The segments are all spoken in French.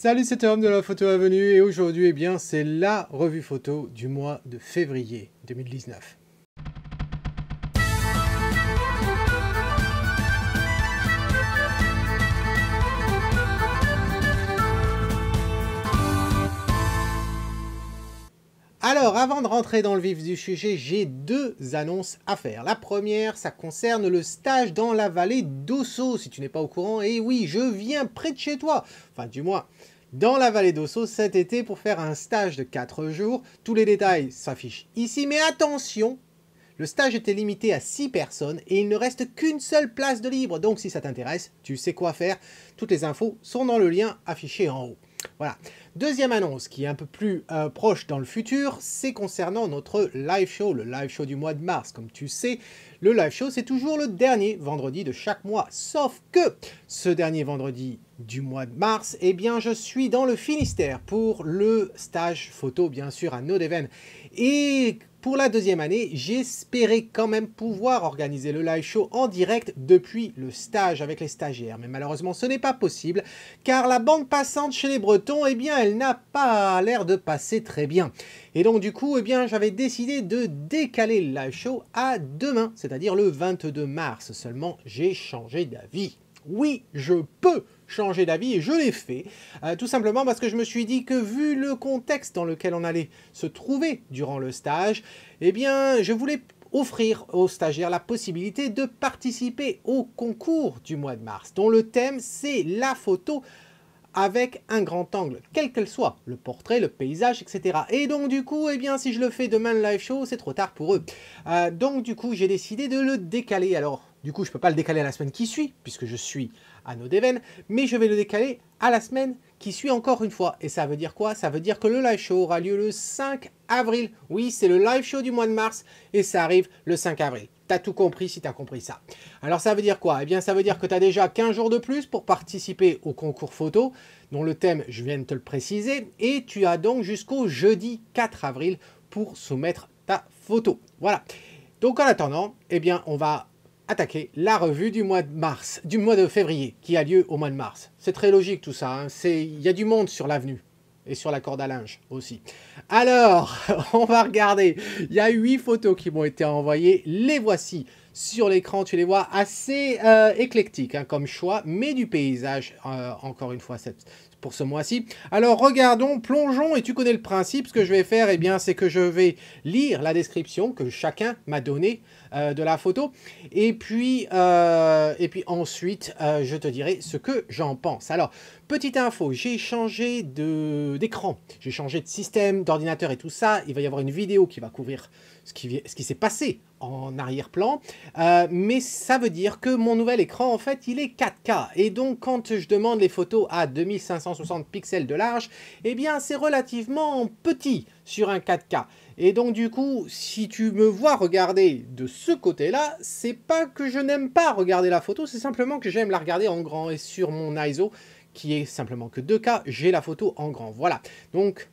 Salut, c'est Tom de la Photo Avenue et aujourd'hui, eh bien, c'est la revue photo du mois de février 2019. Alors, avant de rentrer dans le vif du sujet, j'ai deux annonces à faire. La première, ça concerne le stage dans la vallée d'Osso, si tu n'es pas au courant. Et oui, je viens près de chez toi. Enfin, du moins, dans la vallée d'Osso cet été pour faire un stage de 4 jours. Tous les détails s'affichent ici, mais attention le stage était limité à 6 personnes et il ne reste qu'une seule place de libre, donc si ça t'intéresse, tu sais quoi faire. Toutes les infos sont dans le lien affiché en haut. Voilà. Deuxième annonce qui est un peu plus euh, proche dans le futur, c'est concernant notre live show, le live show du mois de mars. Comme tu sais, le live show c'est toujours le dernier vendredi de chaque mois. Sauf que ce dernier vendredi du mois de mars, eh bien je suis dans le Finistère pour le stage photo bien sûr à Nodeven. Et pour la deuxième année, j'espérais quand même pouvoir organiser le live show en direct depuis le stage avec les stagiaires, mais malheureusement ce n'est pas possible, car la bande passante chez les Bretons, eh bien, elle n'a pas l'air de passer très bien. Et donc du coup, eh bien, j'avais décidé de décaler le live show à demain, c'est-à-dire le 22 mars, seulement j'ai changé d'avis oui, je peux changer d'avis et je l'ai fait, euh, tout simplement parce que je me suis dit que vu le contexte dans lequel on allait se trouver durant le stage, eh bien, je voulais offrir aux stagiaires la possibilité de participer au concours du mois de mars, dont le thème c'est la photo avec un grand angle, quel qu'elle soit, le portrait, le paysage, etc. Et donc du coup, eh bien, si je le fais demain le live show, c'est trop tard pour eux. Euh, donc du coup, j'ai décidé de le décaler. Alors, du coup, je ne peux pas le décaler à la semaine qui suit, puisque je suis à Nodeven, mais je vais le décaler à la semaine qui suit encore une fois. Et ça veut dire quoi Ça veut dire que le live show aura lieu le 5 avril. Oui, c'est le live show du mois de mars, et ça arrive le 5 avril. T'as tout compris si t'as compris ça. Alors ça veut dire quoi Eh bien ça veut dire que t'as déjà 15 jours de plus pour participer au concours photo, dont le thème je viens de te le préciser, et tu as donc jusqu'au jeudi 4 avril pour soumettre ta photo. Voilà. Donc en attendant, eh bien on va attaquer la revue du mois de mars, du mois de février, qui a lieu au mois de mars. C'est très logique tout ça, hein. il y a du monde sur l'avenue. Et sur la corde à linge aussi. Alors, on va regarder. Il y a huit photos qui m'ont été envoyées. Les voici sur l'écran, tu les vois, assez euh, éclectiques hein, comme choix, mais du paysage, euh, encore une fois, pour ce mois-ci. Alors regardons, plongeons, et tu connais le principe, ce que je vais faire, eh bien, c'est que je vais lire la description que chacun m'a donnée euh, de la photo. Et puis, euh, et puis ensuite, euh, je te dirai ce que j'en pense. Alors, petite info, j'ai changé d'écran, j'ai changé de système, d'ordinateur et tout ça. Il va y avoir une vidéo qui va couvrir ce qui, ce qui s'est passé en arrière-plan. mais ça veut dire que mon nouvel écran, en fait, il est 4K. Et donc, quand je demande les photos à 2560 pixels de large, eh bien, c'est relativement petit sur un 4K. Et donc du coup, si tu me vois regarder de ce côté-là, c'est pas que je n'aime pas regarder la photo, c'est simplement que j'aime la regarder en grand. Et sur mon ISO, qui est simplement que 2K, j'ai la photo en grand. Voilà. Donc,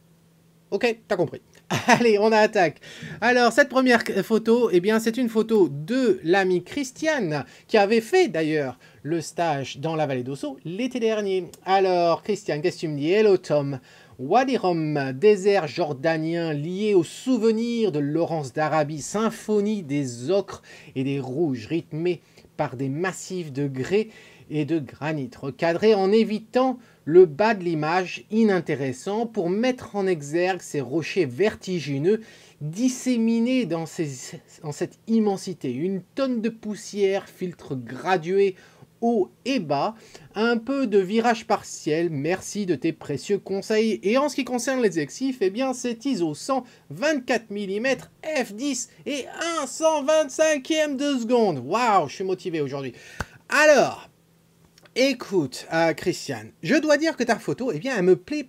ok, t'as compris. Allez, on attaque. Alors, cette première photo, eh bien, c'est une photo de l'ami Christiane, qui avait fait d'ailleurs le stage dans la vallée d'Osso l'été dernier. Alors, Christiane, qu'est-ce que tu me dis Hello, Tom. Wadi Rum, désert jordanien lié au souvenir de Laurence d'Arabie, symphonie des ocres et des rouges rythmés par des massifs de grès et de granit, recadrés en évitant le bas de l'image inintéressant pour mettre en exergue ces rochers vertigineux disséminés dans, cette immensité. Une tonne de poussière filtre gradué haut et bas, un peu de virage partiel, merci de tes précieux conseils. Et en ce qui concerne les exifs, eh bien c'est ISO 124 mm f10 et 1 125e de seconde. Waouh, je suis motivé aujourd'hui. Alors, écoute, euh, Christiane, je dois dire que ta photo, eh bien, elle me plaît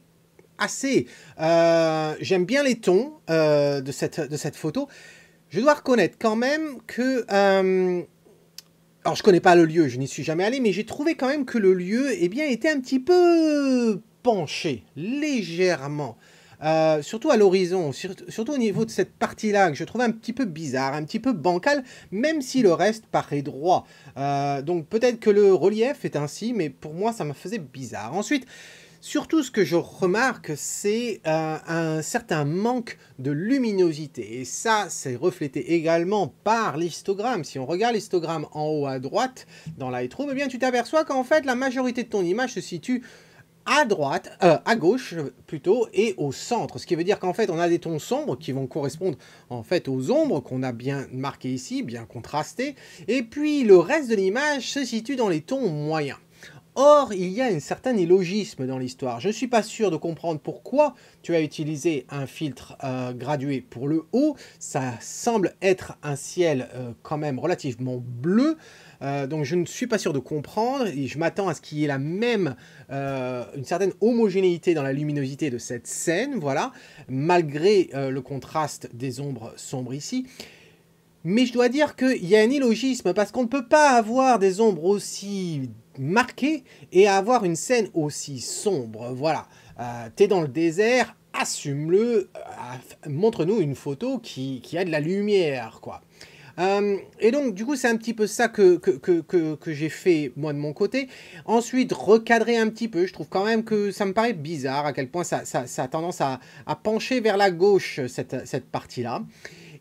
assez. Euh, j'aime bien les tons euh, de, cette, de cette photo. Je dois reconnaître quand même que alors je connais pas le lieu, je n'y suis jamais allé, mais j'ai trouvé quand même que le lieu eh bien, était un petit peu penché, légèrement. Euh, surtout à l'horizon, surtout au niveau de cette partie-là, que je trouvais un petit peu bizarre, un petit peu bancal, même si le reste paraît droit. Euh, donc peut-être que le relief est ainsi, mais pour moi ça me faisait bizarre. Ensuite, Surtout, ce que je remarque, c'est euh, un certain manque de luminosité. Et ça, c'est reflété également par l'histogramme. Si on regarde l'histogramme en haut à droite dans Lightroom, eh bien, tu t'aperçois qu'en fait, la majorité de ton image se situe à droite, euh, à gauche plutôt, et au centre. Ce qui veut dire qu'en fait, on a des tons sombres qui vont correspondre en fait aux ombres qu'on a bien marquées ici, bien contrastées. Et puis, le reste de l'image se situe dans les tons moyens. Or, il y a un certain illogisme dans l'histoire. Je ne suis pas sûr de comprendre pourquoi tu as utilisé un filtre euh, gradué pour le haut. Ça semble être un ciel euh, quand même relativement bleu. Euh, donc je ne suis pas sûr de comprendre et je m'attends à ce qu'il y ait la même, une certaine homogénéité dans la luminosité de cette scène, voilà, malgré le contraste des ombres sombres ici. Mais je dois dire qu'il y a un illogisme, parce qu'on ne peut pas avoir des ombres aussi marquées et avoir une scène aussi sombre. Voilà, tu euh, t'es dans le désert, assume-le, euh, montre-nous une photo qui, a de la lumière, quoi. Euh, et donc, du coup, c'est un petit peu ça que, que, que, que j'ai fait, moi, de mon côté. Ensuite, recadrer un petit peu. Je trouve quand même que ça me paraît bizarre à quel point ça, ça, a tendance à, à, pencher vers la gauche, cette, cette partie-là.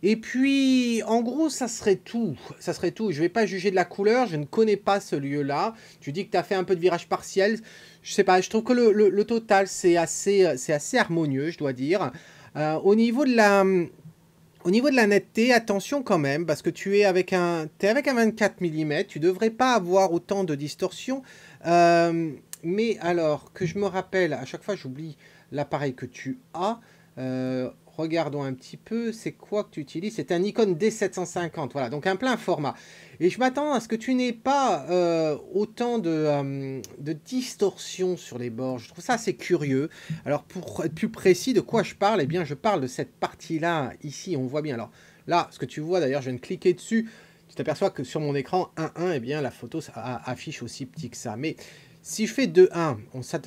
Et puis, en gros, ça serait tout. Ça serait tout. Je vais pas juger de la couleur. Je ne connais pas ce lieu-là. Tu dis que tu as fait un peu de virage partiel. Je ne sais pas. Je trouve que le, total, euh, c'est assez, harmonieux, je dois dire. Euh, au niveau de la... Au netteté, attention quand même, parce que tu es avec un, es avec un 24 mm, tu ne devrais pas avoir autant de distorsion. Euh, mais alors, que je me rappelle, à chaque fois j'oublie l'appareil que tu as regardons un petit peu, c'est quoi que tu utilises C'est un Nikon D750, voilà, donc un plein format. Et je m'attends à ce que tu n'aies pas euh, autant de, euh, distorsion sur les bords. Je trouve ça assez curieux. Alors, pour être plus précis, de quoi je parle Eh bien, je parle de cette partie-là, ici, on voit bien. Alors, là, ce que tu vois, d'ailleurs, je viens de cliquer dessus. Tu t'aperçois que sur mon écran 1.1, eh bien, la photo affiche aussi petit que ça. Mais si je fais 2-1,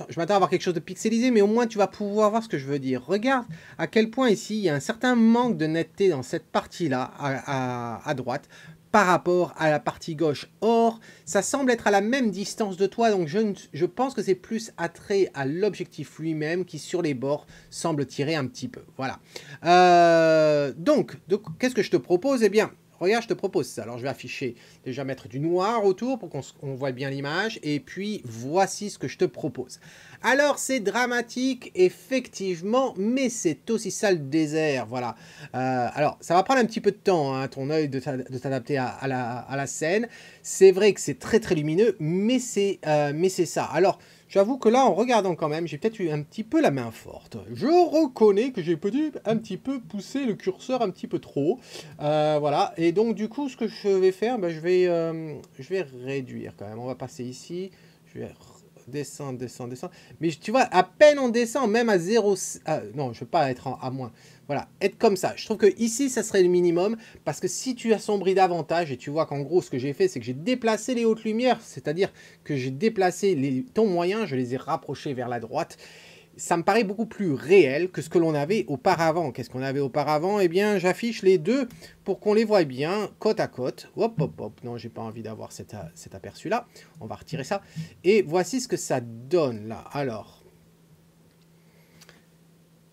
je m'attends à avoir quelque chose de pixelisé, mais au moins tu vas pouvoir voir ce que je veux dire. Regarde à quel point ici, il y a un certain manque de netteté dans cette partie-là, à, droite, par rapport à la partie gauche. Or, ça semble être à la même distance de toi, donc je, pense que c'est plus attrait à l'objectif lui-même qui, sur les bords, semble tirer un petit peu. Voilà. Euh, donc qu'est-ce que je te propose Eh bien, Regarde, je te propose ça. Alors, je vais afficher, déjà mettre du noir autour pour qu'on voit bien l'image. Et puis, voici ce que je te propose. Alors, c'est dramatique, effectivement, mais c'est aussi ça le désert, voilà. Euh, alors, ça va prendre un petit peu de temps, hein, ton œil, de s'adapter à, la, scène. C'est vrai que c'est très, très lumineux, mais c'est euh, ça. Alors... J'avoue que là, en regardant quand même, j'ai peut-être eu un petit peu la main forte. Je reconnais que j'ai peut-être un petit peu poussé le curseur un petit peu trop. Euh, voilà. Et donc, du coup, ce que je vais faire, bah, je, vais, euh, je vais réduire quand même. On va passer ici. Je vais descend, descend, descend. Mais tu vois, à peine on descend, même à 0... Ah, non, je ne veux pas être à moins. Voilà, être comme ça. Je trouve que ici, ça serait le minimum, parce que si tu assombris davantage, et tu vois qu'en gros, ce que j'ai fait, c'est que j'ai déplacé les hautes lumières, c'est-à-dire que j'ai déplacé les tons moyens, je les ai rapprochés vers la droite, ça me paraît beaucoup plus réel que ce que l'on avait auparavant. Qu'est-ce qu'on avait auparavant Eh bien, j'affiche les deux pour qu'on les voie bien, côte à côte. Hop, hop, hop. Non, j'ai pas envie d'avoir cet, aperçu-là. On va retirer ça. Et voici ce que ça donne, là. Alors,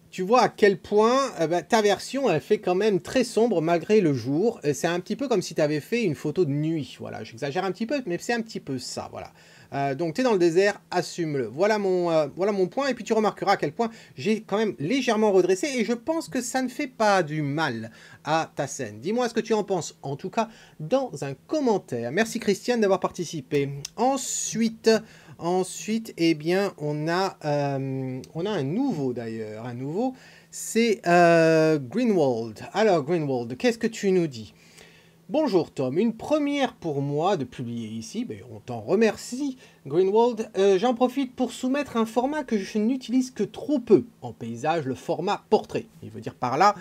tu vois à quel point eh ben, ta version, elle fait quand même très sombre malgré le jour. C'est un petit peu comme si tu avais fait une photo de nuit. Voilà, j'exagère un petit peu, mais c'est un petit peu ça, voilà. Euh, donc tu es dans le désert, assume-le. Voilà, mon, euh, voilà mon point. Et puis tu remarqueras à quel point j'ai quand même légèrement redressé et je pense que ça ne fait pas du mal à ta scène. Dis-moi ce que tu en penses, en tout cas dans un commentaire. Merci Christiane d'avoir participé. Ensuite... Ensuite, eh bien, on a, euh, on a un nouveau d'ailleurs, un nouveau, c'est Greenwald. Alors Greenwald, qu'est-ce que tu nous dis Bonjour Tom, une première pour moi de publier ici, on t'en remercie Greenwald. Euh, j'en profite pour soumettre un format que je n'utilise que trop peu en paysage, le format portrait. Il veut dire par là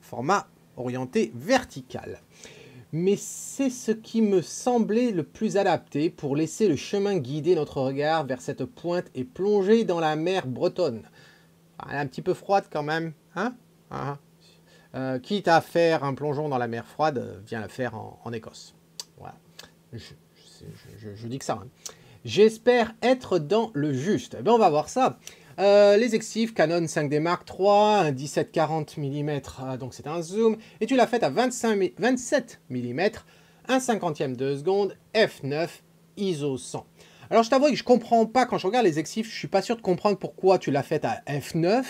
format orienté vertical. Mais c'est ce qui me semblait le plus adapté pour laisser le chemin guider notre regard vers cette pointe et plonger dans la mer bretonne. Ah, elle est un petit peu froide quand même, hein ah, ah. Euh, quitte à faire un plongeon dans la mer froide, euh, viens le faire en, Écosse. Voilà. Je, dis que ça. Hein. J'espère être dans le juste. Eh bien, on va voir ça. Euh, les exifs Canon 5D Mark III, un 17-40 mm, ah, donc c'est un zoom, et tu l'as fait à 27 mm, 1 cinquantième de seconde, f9, ISO 100. Alors je t'avoue que je comprends pas, quand je regarde les exifs, je suis pas sûr de comprendre pourquoi tu l'as fait à f9.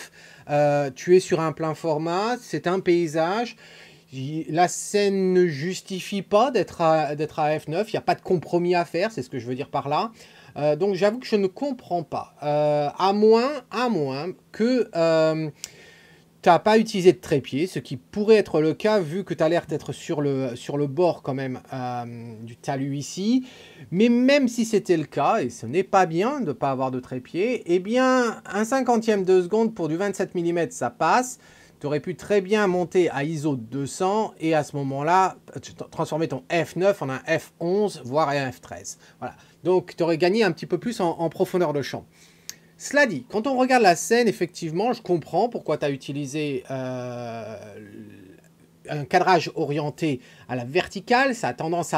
Euh, tu es sur un plein format, c'est un paysage. La scène ne justifie pas d'être à, à, F9, il n'y a pas de compromis à faire, c'est ce que je veux dire par là. Euh, donc j'avoue que je ne comprends pas. Euh, à moins, à moins que pas utilisé de trépied, ce qui pourrait être le cas vu que tu as l'air d'être sur le, sur le bord quand même euh, du talus ici. Mais même si c'était le cas, et ce n'est pas bien de ne pas avoir de trépied, eh bien un cinquantième de seconde pour du 27 mm ça passe. Tu aurais pu très bien monter à ISO 200 et à ce moment-là, transformer ton F9 en un F11, voire un F13. Voilà. Donc, tu aurais gagné un petit peu plus en profondeur de champ. Cela dit, quand on regarde la scène, effectivement, je comprends pourquoi tu as utilisé euh, un cadrage orienté à la verticale. Ça a tendance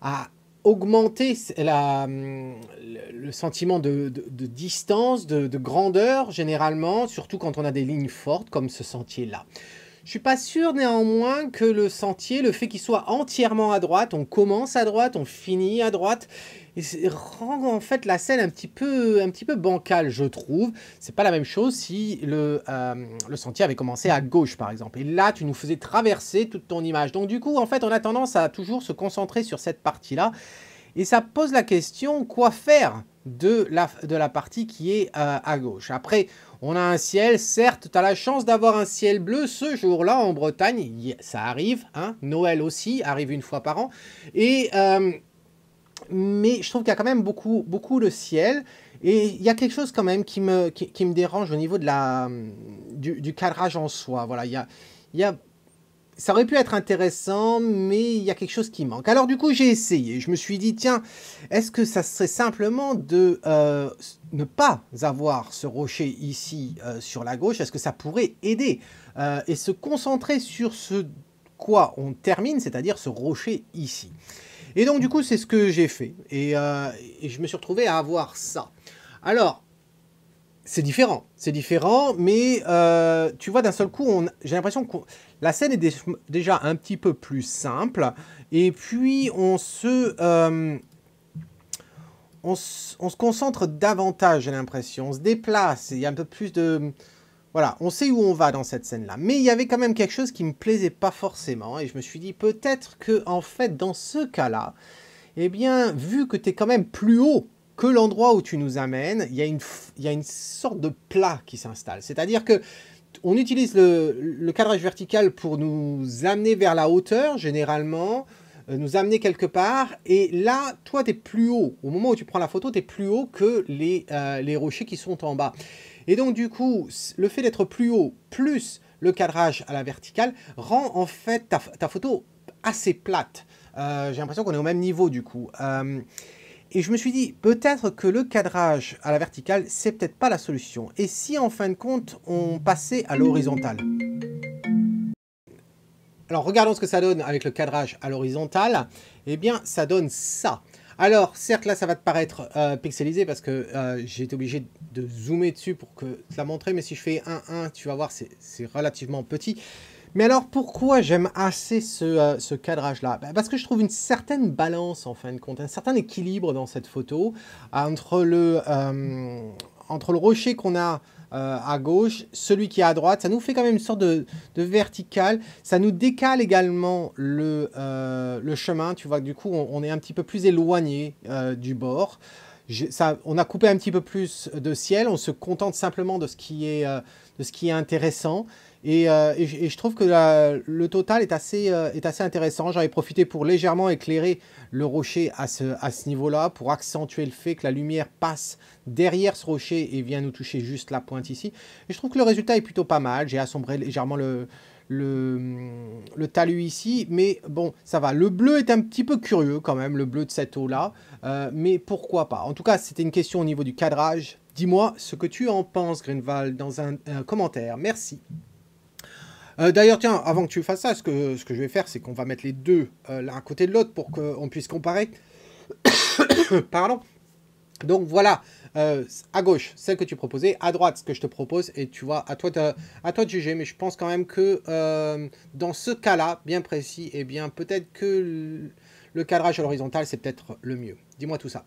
à, augmenter hum, le sentiment de, distance, de grandeur, généralement, surtout quand on a des lignes fortes comme ce sentier-là. Je suis pas sûr néanmoins que le sentier, le fait qu'il soit entièrement à droite, on commence à droite, on finit à droite, rend en fait la scène un petit peu, un petit peu bancale, je trouve. C'est pas la même chose si le, euh, le sentier avait commencé à gauche, par exemple. Et là, tu nous faisais traverser toute ton image. Donc du coup, en fait, on a tendance à toujours se concentrer sur cette partie-là. Et ça pose la question, quoi faire de la, de la partie qui est euh, à gauche. Après, on a un ciel, certes, tu as la chance d'avoir un ciel bleu ce jour-là en Bretagne, ça arrive, hein, Noël aussi, arrive une fois par an, et... Euh, mais je trouve qu'il y a quand même beaucoup, beaucoup de ciel. Et il y a quelque chose quand même qui me, me dérange au niveau de la, du, du cadrage en soi. Voilà, il y il y a ça aurait pu être intéressant, mais il y a quelque chose qui manque. Alors du coup, j'ai essayé. Je me suis dit, tiens, est-ce que ça serait simplement de euh, ne pas avoir ce rocher ici euh, sur la gauche Est-ce que ça pourrait aider euh, Et se concentrer sur ce quoi on termine, c'est-à-dire ce rocher ici. Et donc du coup, c'est ce que j'ai fait. et, je me suis retrouvé à avoir ça. Alors, c'est différent, c'est différent, mais euh, tu vois, d'un seul coup, on, j'ai l'impression que la scène est déjà un petit peu plus simple, et puis on se, euh, on, se concentre davantage, j'ai l'impression, on se déplace, il y a un peu plus de... Voilà, on sait où on va dans cette scène-là, mais il y avait quand même quelque chose qui me plaisait pas forcément, et je me suis dit, peut-être que, en fait, dans ce cas-là, eh bien, vu que tu es quand même plus haut que l'endroit où tu nous amènes, il y, a une, sorte de plat qui s'installe. C'est-à-dire que on utilise le, cadrage vertical pour nous amener vers la hauteur, généralement, euh, nous amener quelque part. Et là, toi, tu es plus haut. Au moment où tu prends la photo, tu es plus haut que euh, les, rochers qui sont en bas. Et donc, du coup, le fait d'être plus haut, plus le cadrage à la verticale, rend en fait ta, photo assez plate. Euh, j'ai l'impression qu'on est au même niveau, du coup. Et je me suis dit, peut-être que le cadrage à la verticale, c'est peut-être pas la solution. Et si en fin de compte, on passait à l'horizontale Alors regardons ce que ça donne avec le cadrage à l'horizontale. Eh bien, ça donne ça. Alors, certes, là, ça va te paraître euh, pixelisé parce que euh, j'ai été obligé de zoomer dessus pour que te la montrer. Mais si je fais 1, 1, tu vas voir, c'est relativement petit. Mais alors pourquoi j'aime assez ce, euh, cadrage-là bah, Parce que je trouve une certaine balance en fin de compte, un certain équilibre dans cette photo euh, entre le, euh, entre le rocher qu'on a à gauche, celui qui est à droite. Ça nous fait quand même une sorte de, de verticale. Ça nous décale également le, chemin. Tu vois du coup on, est un petit peu plus éloigné du bord. on a coupé un petit peu plus de ciel, on se contente simplement de ce qui est, de ce qui est intéressant. Euh, et, je, trouve que le total est assez, euh, est assez intéressant. j'avais profité pour légèrement éclairer le rocher à ce, niveau-là, pour accentuer le fait que la lumière passe derrière ce rocher et vient nous toucher juste la pointe ici. Et je trouve que le résultat est plutôt pas mal. J'ai assombré légèrement le, talus ici, mais bon, ça va. Le bleu est un petit peu curieux quand même, le bleu de cette eau-là, euh, mais pourquoi pas. En tout cas, c'était une question au niveau du cadrage. Dis-moi ce que tu en penses, Greenval dans un commentaire. Merci. Euh, d'ailleurs, tiens, avant que tu fasses ça, ce que, je vais faire, c'est qu'on va mettre les deux euh, l'un à côté de l'autre pour qu'on puisse comparer. Pardon. Donc voilà, euh, à gauche, celle que tu proposais, à droite, ce que je te propose, et tu vois, à toi, à de juger, mais je pense quand même que dans ce cas-là, bien précis, eh bien peut-être que le, cadrage à l'horizontale, c'est peut-être le mieux. Dis-moi tout ça.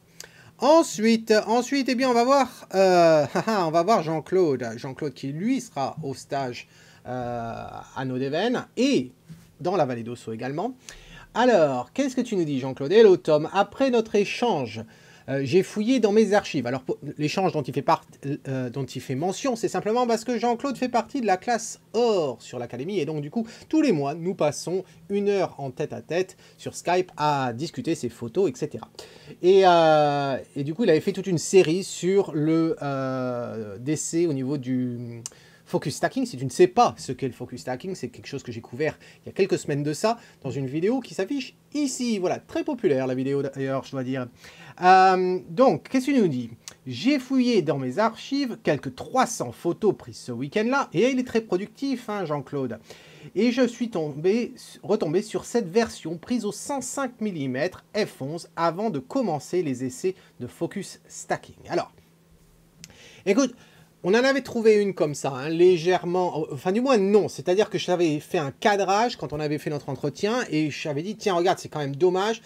Ensuite, ensuite, eh bien, on va voir, on va voir Jean-Claude, Jean-Claude qui lui sera au stage euh, à Nodéven et dans la vallée d'Osso également. Alors, qu'est-ce que tu nous dis, Jean-Claude Hello, Tom. Après notre échange, euh, j'ai fouillé dans mes archives. Alors, l'échange dont, il fait part, euh, dont il fait mention, c'est simplement parce que Jean-Claude fait partie de la classe or sur l'Académie. Et donc, du coup, tous les mois, nous passons une heure en tête à tête sur Skype à discuter ses photos, etc. Et, et du coup, il avait fait toute une série sur le décès au niveau du Focus stacking, si tu ne sais pas ce qu'est le focus stacking, c'est quelque chose que j'ai couvert il y a quelques semaines de ça dans une vidéo qui s'affiche ici. Voilà, très populaire la vidéo d'ailleurs, je dois dire. Euh, donc, qu'est-ce qu'il nous dit J'ai fouillé dans mes archives quelques 300 photos prises ce week-end-là, et il est très productif, hein, Jean-Claude. Et je suis retombé sur cette version prise au 105 mm f11 avant de commencer les essais de focus stacking. Alors, écoute, on en avait trouvé une comme ça, hein, légèrement, euh, enfin du moins non, c'est-à-dire que j'avais fait un cadrage quand on avait fait notre entretien et j'avais dit tiens regarde c'est quand même dommage,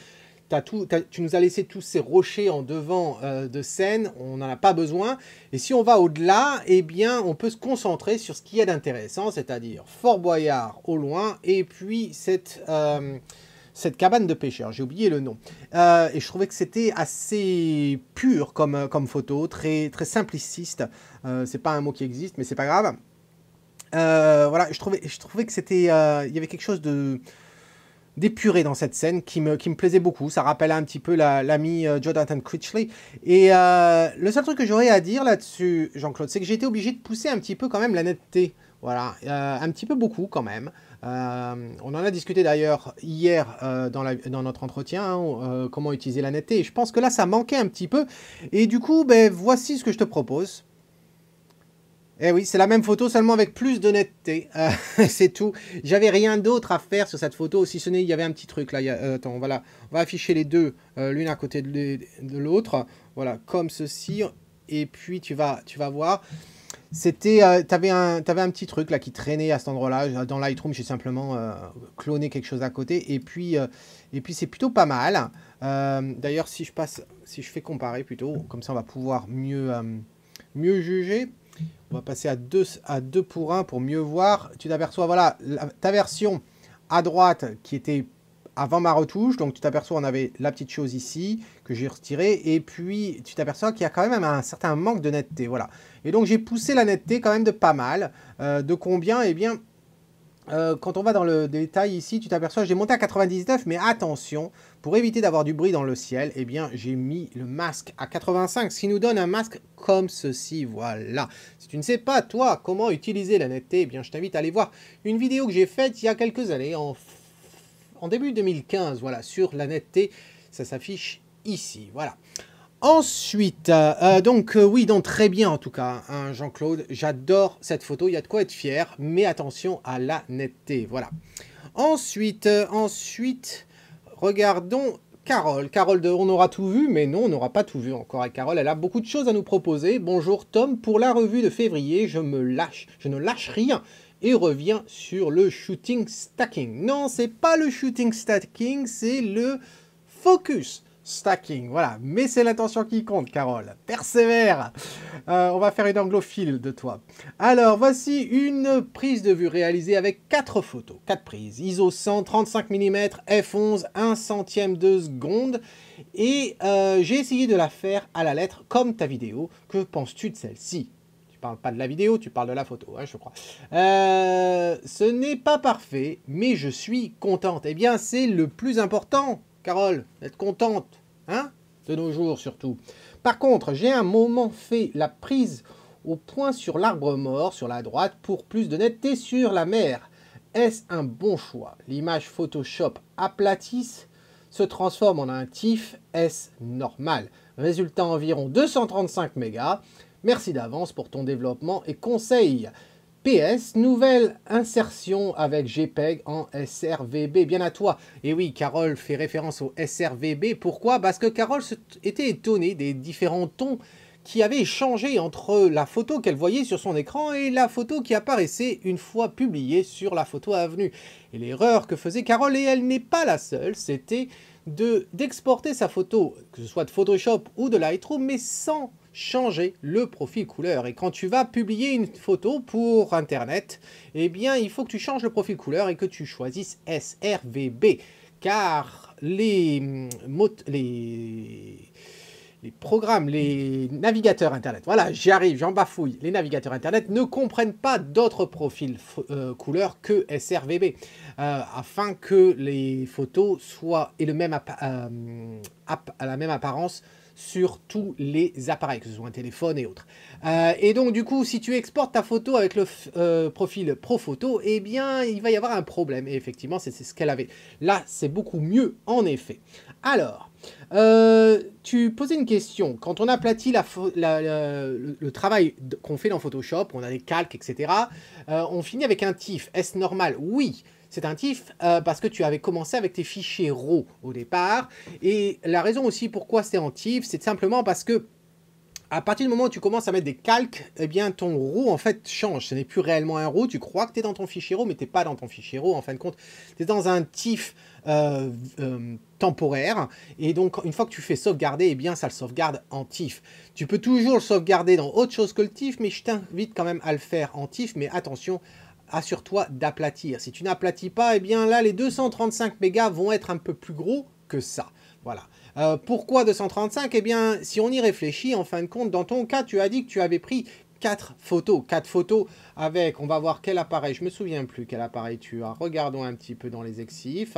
tout, tu nous as laissé tous ces rochers en devant euh, de scène, on n'en a pas besoin et si on va au-delà, eh bien on peut se concentrer sur ce qui est d'intéressant, c'est-à-dire Fort Boyard au loin et puis cette... Euh, cette cabane de pêcheur, j'ai oublié le nom. Euh, et je trouvais que c'était assez pur comme, euh, comme photo, très, très simpliciste. Euh, c'est pas un mot qui existe, mais c'est pas grave. Euh, voilà, je trouvais, je trouvais que c'était. Il y avait quelque chose de d'épuré dans cette scène qui me, qui me plaisait beaucoup. Ça rappelait un petit peu l'ami Jonathan Critchley. Et le seul truc que j'aurais à dire là-dessus, Jean-Claude, c'est que j'ai été obligé de pousser un petit peu quand même la netteté. Voilà, un petit peu beaucoup quand même. Euh, on en a discuté d'ailleurs hier euh, dans, notre entretien, hein, euh, comment utiliser la netteté. je pense que là, ça manquait un petit peu. Et du coup, ben, voici ce que je te propose. Eh oui, c'est la même photo, seulement avec plus de netteté. c'est tout. J'avais rien d'autre à faire sur cette photo, si ce n'est, il y avait un petit truc là. attends, on va, on va afficher les deux, l'une à côté de l'autre. Voilà, comme ceci. Et puis, tu vas, tu vas voir. C'était, tu euh, t'avais un, avais un petit truc là qui traînait à cet endroit-là. Dans Lightroom, j'ai simplement euh, cloné quelque chose à côté. Et puis, euh, et puis c'est plutôt pas mal. D'ailleurs, si je passe, si je fais comparer plutôt, comme ça on va pouvoir mieux, mieux juger. On va passer à 2 à deux pour 1 pour mieux voir. Tu t'aperçois, voilà, ta version à droite qui était avant ma retouche. Donc tu t'aperçois, on avait la petite chose ici que j'ai retirée. Et puis tu t'aperçois qu'il y a quand même un certain manque de netteté. Voilà. Et donc j'ai poussé la netteté quand même de pas mal. Euh, de combien Eh bien, euh, quand on va dans le détail ici, tu t'aperçois, j'ai monté à 99, mais attention, pour éviter d'avoir du bruit dans le ciel, eh bien, j'ai mis le masque à 85, ce qui nous donne un masque comme ceci, voilà. Si tu ne sais pas, toi, comment utiliser la netteté, eh bien, je t'invite à aller voir une vidéo que j'ai faite il y a quelques années, en, en début 2015, voilà, sur la netteté, ça s'affiche ici, voilà. Ensuite, euh, euh, donc euh, oui, donc très bien en tout cas, hein, Jean-Claude, j'adore cette photo, il y a de quoi être fier, mais attention à la netteté, voilà. Ensuite, ensuite, regardons Carole. Carole, de, on aura tout vu, mais non, on n'aura pas tout vu encore avec Carole, elle a beaucoup de choses à nous proposer. Bonjour Tom, pour la revue de février, je me lâche, je ne lâche rien, et reviens sur le shooting stacking. Non, c'est pas le shooting stacking, c'est le focus. Stacking, voilà. Mais c'est l'intention qui compte, Carole. Persévère euh, On va faire une anglophile de toi. Alors, voici une prise de vue réalisée avec 4 photos. quatre prises. ISO 100, 35 mm, f11, 1 centième de seconde. Et euh, j'ai essayé de la faire à la lettre, comme ta vidéo. Que penses-tu de celle-ci tu parles pas de la vidéo, tu parles de la photo, hein, je crois. Euh, ce n'est pas parfait, mais je suis contente. Eh bien, c'est le plus important, Carole, d'être contente hein, de nos jours surtout. Par contre, j'ai un moment fait la prise au point sur l'arbre mort sur la droite pour plus de netteté sur la mer. Est-ce un bon choix L'image Photoshop aplatisse se transforme en un TIFF est-ce normal. Résultat environ 235 mégas. Merci d'avance pour ton développement et conseil PS, nouvelle insertion avec JPEG en SRVB. Bien à toi. Et oui, Carole fait référence au SRVB. Pourquoi Parce que Carole était étonnée des différents tons qui avaient changé entre la photo qu'elle voyait sur son écran et la photo qui apparaissait une fois publiée sur la photo avenue. Et l'erreur que faisait Carole, et elle n'est pas la seule, c'était d'exporter sa photo, que ce soit de Photoshop ou de Lightroom, mais sans changer le profil couleur. Et quand tu vas publier une photo pour Internet, eh bien, il faut que tu changes le profil couleur et que tu choisisses sRVB. Car les, mm, les, les programmes, les navigateurs Internet, voilà, j'y arrive, j'en bafouille, les navigateurs Internet ne comprennent pas d'autres profils euh, couleurs que sRVB, euh, afin que les photos soient et le même à euh, la même apparence sur tous les appareils, que ce soit un téléphone et autres. Euh, et donc du coup, si tu exportes ta photo avec le euh, profil photo eh bien, il va y avoir un problème. Et effectivement, c'est ce qu'elle avait. Là, c'est beaucoup mieux, en effet. Alors, euh, tu posais une question. Quand on aplatit le, travail qu'on fait dans Photoshop, on a des calques, etc., euh, on finit avec un TIFF. Est-ce normal Oui. C'est un TIF euh, parce que tu avais commencé avec tes fichiers RAW au départ. Et la raison aussi pourquoi c'est en TIF, c'est simplement parce que à partir du moment où tu commences à mettre des calques, eh bien ton RAW en fait change. Ce n'est plus réellement un RAW. Tu crois que tu es dans ton fichier RAW, mais tu n'es pas dans ton fichier RAW. En fin de compte, tu es dans un TIF euh, euh, temporaire. Et donc, une fois que tu fais sauvegarder, eh bien ça le sauvegarde en TIF. Tu peux toujours le sauvegarder dans autre chose que le TIF, mais je t'invite quand même à le faire en TIF. Mais attention assure-toi d'aplatir. Si tu n'aplatis pas, eh bien là, les 235 mégas vont être un peu plus gros que ça. Voilà. Euh, pourquoi 235 Eh bien, si on y réfléchit, en fin de compte, dans ton cas, tu as dit que tu avais pris 4 photos. 4 photos avec, on va voir quel appareil, je me souviens plus quel appareil tu as. Regardons un petit peu dans les exifs.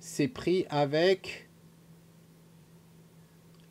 C'est pris avec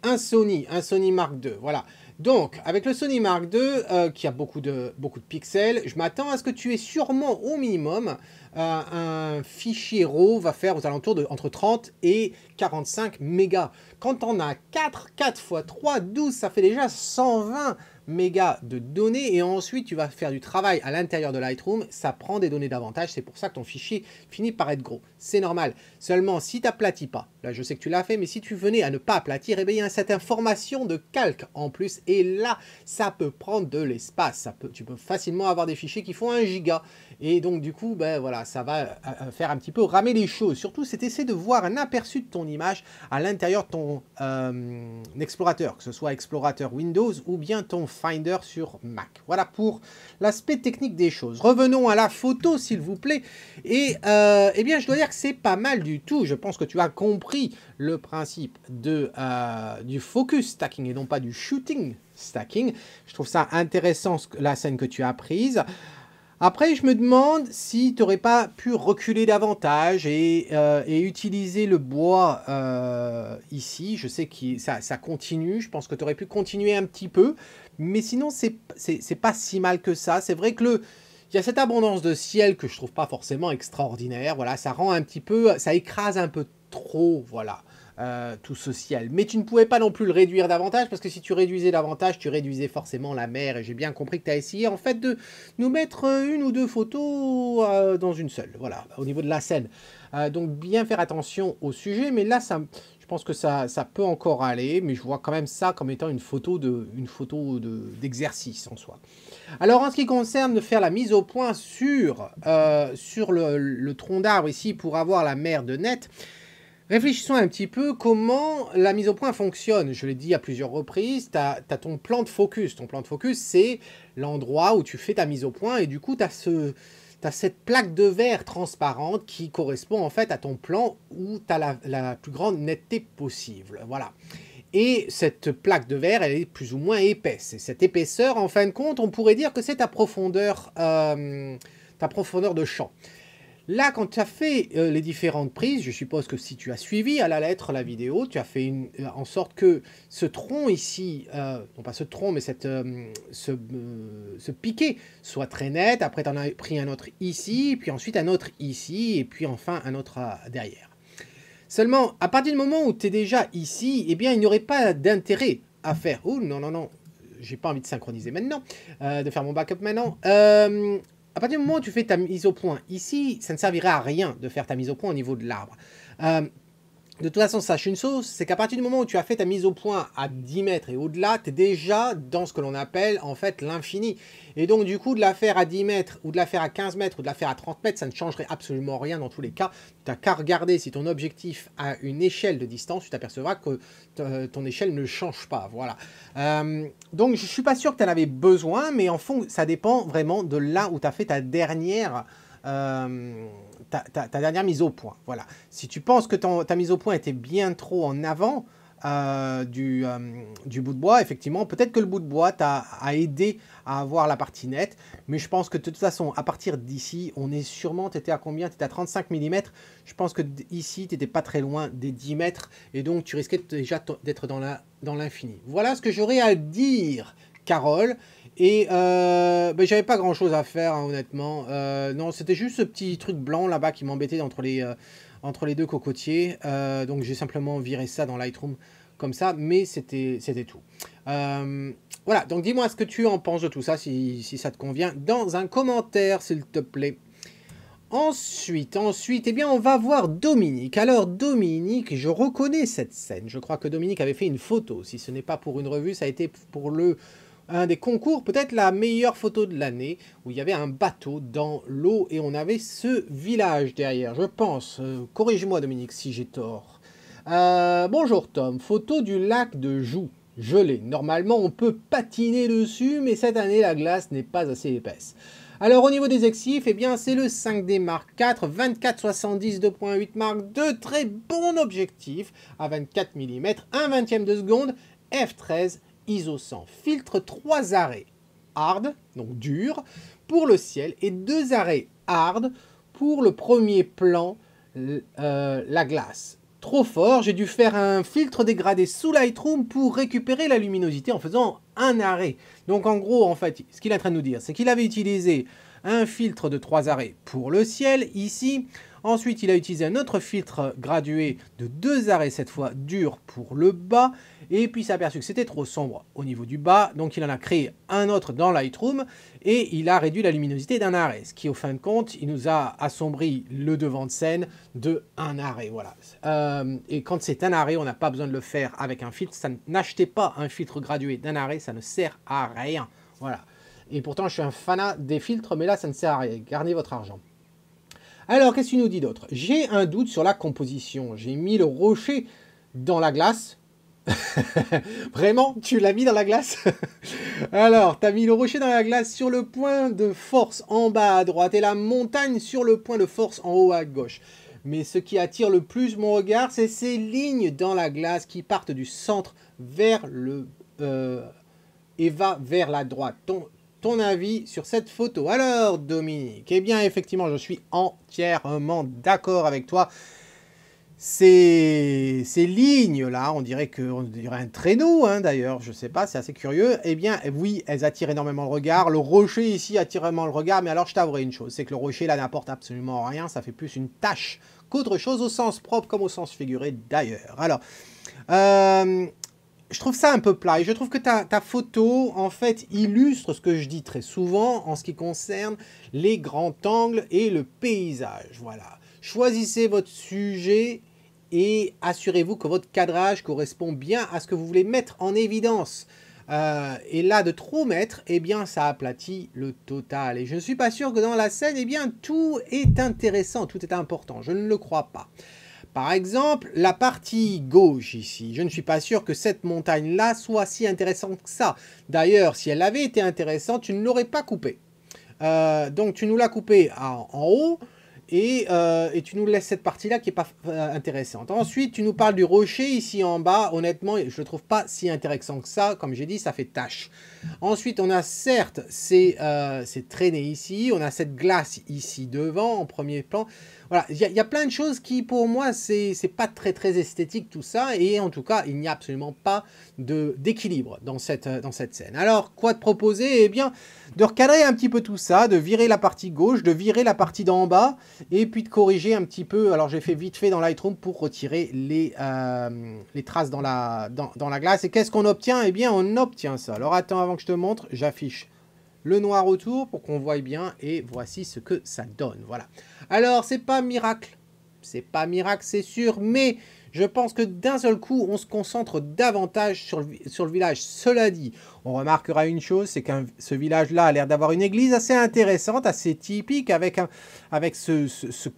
un Sony, un Sony Mark II, voilà. Donc, avec le Sony Mark II, euh, qui a beaucoup de, beaucoup de pixels, je m'attends à ce que tu aies sûrement au minimum euh, un fichier RAW va faire aux alentours de entre 30 et 45 mégas. Quand on a 4, 4 x 3, 12, ça fait déjà 120 méga de données et ensuite tu vas faire du travail à l'intérieur de Lightroom, ça prend des données davantage, c'est pour ça que ton fichier finit par être gros. C'est normal. Seulement si tu n'aplatis pas, là je sais que tu l'as fait, mais si tu venais à ne pas aplatir, et eh bien, il y a cette information de calque en plus et là ça peut prendre de l'espace, tu peux facilement avoir des fichiers qui font un giga et donc, du coup, ben, voilà, ça va euh, euh, faire un petit peu ramer les choses. Surtout, c'est essayer de voir un aperçu de ton image à l'intérieur de ton euh, explorateur, que ce soit explorateur Windows ou bien ton Finder sur Mac. Voilà pour l'aspect technique des choses. Revenons à la photo, s'il vous plaît. Et eh bien, je dois dire que c'est pas mal du tout. Je pense que tu as compris le principe de, du focus stacking et non pas du shooting stacking. Je trouve ça intéressant la scène que tu as prise. Après, je me demande si tu n'aurais pas pu reculer davantage et, euh, utiliser le bois euh, ici. Je sais que ça, continue, je pense que tu aurais pu continuer un petit peu. Mais sinon, c'est pas si mal que ça. C'est vrai que Il y a cette abondance de ciel que je trouve pas forcément extraordinaire. Voilà, ça rend un petit peu, ça écrase un peu trop. Voilà. Euh, tout ce ciel, Mais tu ne pouvais pas non plus le réduire davantage, parce que si tu réduisais davantage, tu réduisais forcément la mer. Et j'ai bien compris que tu as essayé en fait de nous mettre euh, une ou deux photos euh, dans une seule, voilà, au niveau de la scène. donc bien faire attention au sujet, mais là, je pense que ça, peut encore aller, mais je vois quand même ça comme étant une photo de, photo d'exercice en soi. Alors en ce qui concerne de faire la mise au point sur, sur le, le tronc d'arbre ici pour avoir la mer de net, Réfléchissons un petit peu comment la mise au point fonctionne. Je l'ai dit à plusieurs reprises, tu as, ton plan de focus. Ton plan de focus, c'est l'endroit où tu fais ta mise au point et du coup, tu as, cette plaque de verre transparente qui correspond en fait à ton plan où tu as la, plus grande netteté possible. Voilà. Et cette plaque de verre, elle est plus ou moins épaisse. Et cette épaisseur, en fin de compte, on pourrait dire que c'est ta profondeur, euh, ta profondeur de champ. Là, quand tu as fait euh, les différentes prises, je suppose que si tu as suivi à la lettre la vidéo, tu as fait euh, en sorte que ce tronc ici, euh, non pas ce tronc, mais cette, ce, ce, piqué soit très net. Après, tu en as pris un autre ici, puis ensuite un autre ici, et puis enfin un autre derrière. Seulement, à partir du moment où tu es déjà ici, eh bien, il n'y aurait pas d'intérêt à faire... Oh, non, non, non, j'ai pas envie de synchroniser maintenant, de faire mon backup maintenant à partir du moment où tu fais ta mise au point, ici, ça ne servirait à rien de faire ta mise au point au niveau de l'arbre. Euh, de toute façon, sache une chose, c'est qu'à partir du moment où tu as fait ta mise au point à 10 mètres et au-delà, tu es déjà dans ce que l'on appelle en fait l'infini. Et donc du coup, de la faire à 10 mètres ou de la faire à 15 mètres ou de la faire à 30 mètres, ça ne changerait absolument rien dans tous les cas. Tu n'as qu'à regarder si ton objectif a une échelle de distance, tu t'apercevras que euh, ton échelle ne change pas. Voilà. Euh, donc je suis pas sûr que tu en avais besoin, mais en fond, ça dépend vraiment de là où tu as fait ta dernière... Euh, ta, dernière mise au point. Voilà. Si tu penses que ta mise au point était bien trop en avant euh, du, euh, du, bout de bois, effectivement, peut-être que le bout de bois t'a a aidé à avoir la partie nette, mais je pense que de toute façon, à partir d'ici, on est sûrement, tu étais à combien étais à 35 mm, je pense que ici, étais pas très loin des 10 mètres, et donc tu risquais déjà d'être dans l'infini. voilà ce que j'aurais à dire, Carole, et euh, ben, j'avais pas grand chose à faire, hein, honnêtement. Euh, non, c'était juste ce petit truc blanc là-bas qui m'embêtait entre, les, euh, entre les deux cocotiers. donc j'ai simplement viré ça dans Lightroom comme ça, mais c'était tout. voilà, donc dis-moi ce que tu en penses de tout ça, si, si ça te convient, dans un commentaire, s'il te plaît. Ensuite, ensuite, eh bien, on va voir Dominique. Alors, Dominique, je reconnais cette scène. Je crois que Dominique avait fait une photo. Si ce n'est pas pour une revue, ça a été pour le un des concours, peut-être la meilleure photo de l'année, où il y avait un bateau dans l'eau et on avait ce village derrière, je pense. Euh, Corrige-moi Dominique si j'ai tort. Euh, bonjour Tom, photo du lac de Joux, gelé. Normalement on peut patiner dessus, mais cette année la glace n'est pas assez épaisse. Alors au niveau des exifs, eh bien c'est le 5D Mark IV, 24-70, 2.8 Mark II, très bon objectif à 24 mm, 1 vingtième de seconde, f13 ISO 100 filtre 3 arrêts hard, donc dur, pour le ciel et 2 arrêts hard pour le premier plan, euh, la glace. Trop fort, j'ai dû faire un filtre dégradé sous Lightroom pour récupérer la luminosité en faisant un arrêt. Donc en gros, en fait, ce qu'il est en train de nous dire, c'est qu'il avait utilisé un filtre de 3 arrêts pour le ciel, ici, Ensuite, il a utilisé un autre filtre gradué de deux arrêts, cette fois dur pour le bas, et puis il s'est aperçu que c'était trop sombre au niveau du bas, donc il en a créé un autre dans Lightroom et il a réduit la luminosité d'un arrêt. Ce qui, au fin de compte, il nous a assombri le devant de scène de un arrêt. Voilà. Euh, et quand c'est un arrêt, on n'a pas besoin de le faire avec un filtre. N'achetez pas un filtre gradué d'un arrêt, ça ne sert à rien. Voilà. Et pourtant, je suis un fanat des filtres, mais là, ça ne sert à rien. Gardez votre argent. Alors, qu'est-ce qu'il nous dit d'autre J'ai un doute sur la composition. J'ai mis le rocher dans la glace Vraiment, tu l'as mis dans la glace Alors, t'as mis le rocher dans la glace sur le point de force en bas à droite et la montagne sur le point de force en haut à gauche. Mais ce qui attire le plus mon regard, c'est ces lignes dans la glace qui partent du centre vers le euh, et va vers la droite. Ton, ton avis sur cette photo Alors, Dominique, eh bien, effectivement, je suis entièrement d'accord avec toi ces, ces lignes-là, on dirait que dirait un traîneau, hein, d'ailleurs, je ne sais pas, c'est assez curieux. Eh bien, oui, elles attirent énormément le regard. Le rocher ici attire énormément le regard, mais alors je t'avouerai une chose, c'est que le rocher là n'apporte absolument rien, ça fait plus une tâche qu'autre chose au sens propre comme au sens figuré d'ailleurs. Alors, euh, je trouve ça un peu plat et je trouve que ta, ta, photo en fait illustre ce que je dis très souvent en ce qui concerne les grands angles et le paysage. Voilà. Choisissez votre sujet et assurez-vous que votre cadrage correspond bien à ce que vous voulez mettre en évidence. Euh, et là, de trop mettre, eh bien, ça aplatit le total. Et je ne suis pas sûr que dans la scène, eh bien, tout est intéressant, tout est important. Je ne le crois pas. Par exemple, la partie gauche ici, je ne suis pas sûr que cette montagne-là soit si intéressante que ça. D'ailleurs, si elle avait été intéressante, tu ne l'aurais pas coupée. Euh, donc, tu nous l'as coupée en haut, euh, et, tu nous laisses cette partie-là qui n'est pas euh, intéressante. Ensuite, tu nous parles du rocher ici en bas. Honnêtement, je ne le trouve pas si intéressant que ça. Comme j'ai dit, ça fait tâche. Ensuite, on a certes ces euh, traînées ici. On a cette glace ici devant en premier plan. Voilà, il y, a plein de choses qui, pour moi, c'est pas très très esthétique tout ça, et en tout cas, il n'y a absolument pas d'équilibre dans cette, dans cette scène. Alors, quoi te proposer Eh bien, de recadrer un petit peu tout ça, de virer la partie gauche, de virer la partie d'en bas, et puis de corriger un petit peu. Alors, j'ai fait vite fait dans Lightroom pour retirer les, euh, les traces dans la, dans, dans la glace. Et qu'est-ce qu'on obtient Eh bien, on obtient ça. Alors, attends, avant que je te montre, j'affiche le noir autour pour qu'on voie bien et voici ce que ça donne. Voilà. Alors, c'est pas miracle. C'est pas miracle, c'est sûr, mais je pense que d'un seul coup, on se concentre davantage sur le, sur le village. Cela dit, on remarquera une chose, c'est que ce village-là a l'air d'avoir une église assez intéressante, assez typique, avec, un, avec ce,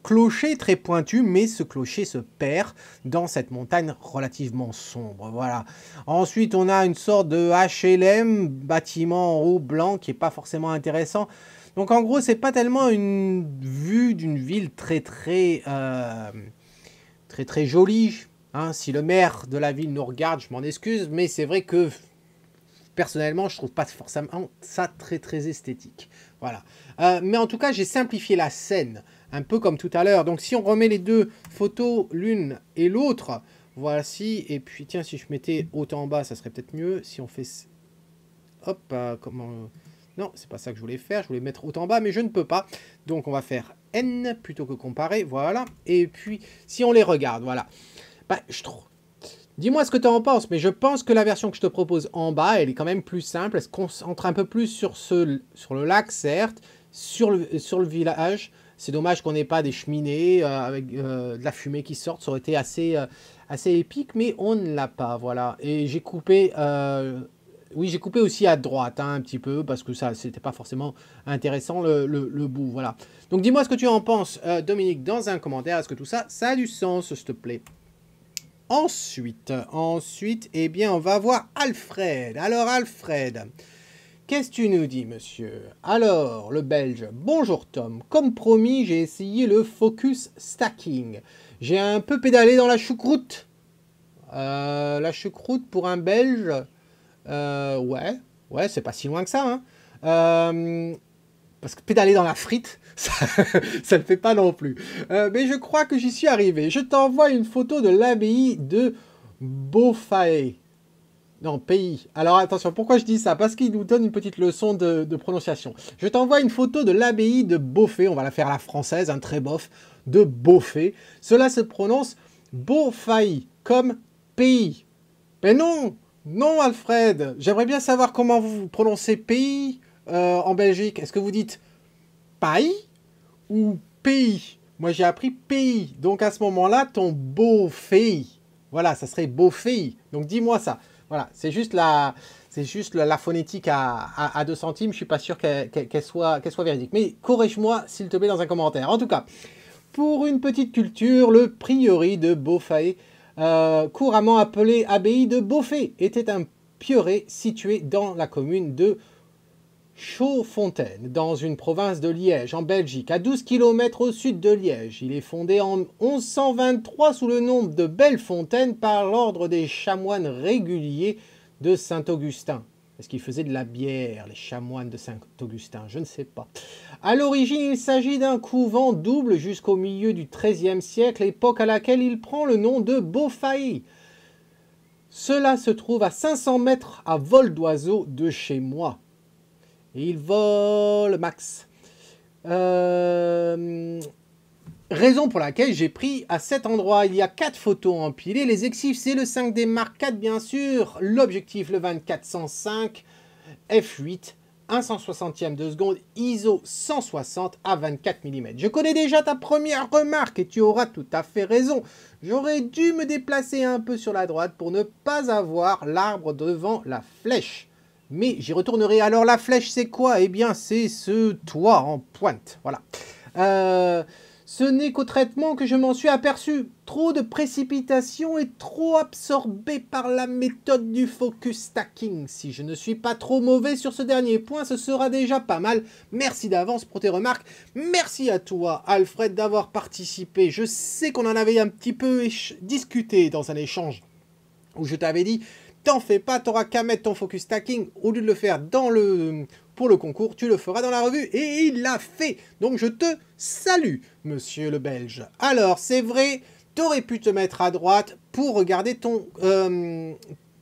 clocher très pointu, mais ce clocher se perd dans cette montagne relativement sombre. Voilà. Ensuite, on a une sorte de HLM, bâtiment en haut blanc, qui n'est pas forcément intéressant. Donc en gros, c'est pas tellement une vue d'une ville très très... Euh, très très joli. Hein, si le maire de la ville nous regarde, je m'en excuse, mais c'est vrai que personnellement, je trouve pas forcément ça très très esthétique. Voilà. Euh, mais en tout cas, j'ai simplifié la scène, un peu comme tout à l'heure. Donc si on remet les deux photos l'une et l'autre, voici. Et puis tiens, si je mettais autant en bas, ça serait peut-être mieux. Si on fait... Hop, euh, comment... Non, c'est pas ça que je voulais faire. Je voulais mettre en bas, mais je ne peux pas. Donc on va faire N plutôt que comparer. Voilà. Et puis, si on les regarde, voilà. Bah, je trouve... Dis-moi ce que tu en penses, mais je pense que la version que je te propose en bas, elle est quand même plus simple. Elle se concentre un peu plus sur, ce, sur le lac, certes, sur le, sur le village. C'est dommage qu'on n'ait pas des cheminées euh, avec euh, de la fumée qui sortent. Ça aurait été assez, euh, assez épique, mais on ne l'a pas, voilà. Et j'ai coupé oui, j'ai coupé aussi à droite hein, un petit peu parce que ça, c'était pas forcément intéressant le, bout. Voilà. Donc dis-moi ce que tu en penses, euh, Dominique, dans un commentaire. Est-ce que tout ça, ça a du sens, s'il te plaît Ensuite, ensuite, eh bien, on va voir Alfred. Alors, Alfred, qu'est-ce que tu nous dis, monsieur Alors, le Belge. Bonjour, Tom. Comme promis, j'ai essayé le focus stacking. J'ai un peu pédalé dans la choucroute. Euh, la choucroute pour un Belge, euh, ouais, ouais, c'est pas si loin que ça. Hein. Euh, parce que pédaler dans la frite, ça ne fait pas non plus. Euh, mais je crois que j'y suis arrivé. Je t'envoie une photo de l'abbaye de Beaufaé. Non, pays. Alors attention, pourquoi je dis ça Parce qu'il nous donne une petite leçon de, prononciation. Je t'envoie une photo de l'abbaye de Beaufay, on va la faire à la française, un très bof, de Beaufay. Cela se prononce Beaufaï comme pays. Mais non non, Alfred, j'aimerais bien savoir comment vous prononcez pays euh, en Belgique. Est-ce que vous dites pays ou pays Moi, j'ai appris pays. Donc, à ce moment-là, ton beau-fille. Voilà, ça serait beau-fille. Donc, dis-moi ça. Voilà, c'est juste la, c'est juste la, phonétique à, deux centimes. Je suis pas sûr qu'elle soit, qu'elle soit véridique. Mais corrige-moi, s'il te plaît, dans un commentaire. En tout cas, pour une petite culture, le priori de Beaufaé euh, couramment appelé abbaye de Beaufay, était un pieuré situé dans la commune de Chaudfontaine, dans une province de Liège, en Belgique, à 12 km au sud de Liège. Il est fondé en 1123 sous le nom de Bellefontaine par l'ordre des chamoines réguliers de Saint-Augustin. Est-ce qu'ils faisaient de la bière, les chamoines de Saint-Augustin Je ne sais pas. À l'origine, il s'agit d'un couvent double jusqu'au milieu du XIIIe siècle, époque à laquelle il prend le nom de Beaufailly. Cela se trouve à 500 mètres à vol d'oiseau de chez moi. Et il vole max. Euh, Raison pour laquelle j'ai pris à cet endroit, il y a 4 photos empilées, les exifs c'est le 5D Mark IV bien sûr, l'objectif le 2405 f8 1 160e de seconde, ISO 160 à 24 mm. Je connais déjà ta première remarque et tu auras tout à fait raison. J'aurais dû me déplacer un peu sur la droite pour ne pas avoir l'arbre devant la flèche. Mais j'y retournerai. Alors la flèche c'est quoi Eh bien c'est ce toit en pointe. Voilà. Euh... Ce n'est qu'au traitement que je m'en suis aperçu. Trop de précipitation et trop absorbé par la méthode du focus stacking. Si je ne suis pas trop mauvais sur ce dernier point, ce sera déjà pas mal. Merci d'avance pour tes remarques. Merci à toi, Alfred, d'avoir participé. Je sais qu'on en avait un petit peu discuté dans un échange où je t'avais dit T'en fais pas, t'auras qu'à mettre ton focus stacking au lieu de le faire dans le pour le concours, tu le feras dans la revue. Et il l'a fait Donc je te salue, monsieur le Belge. Alors, c'est vrai, tu aurais pu te mettre à droite pour regarder ton... Euh,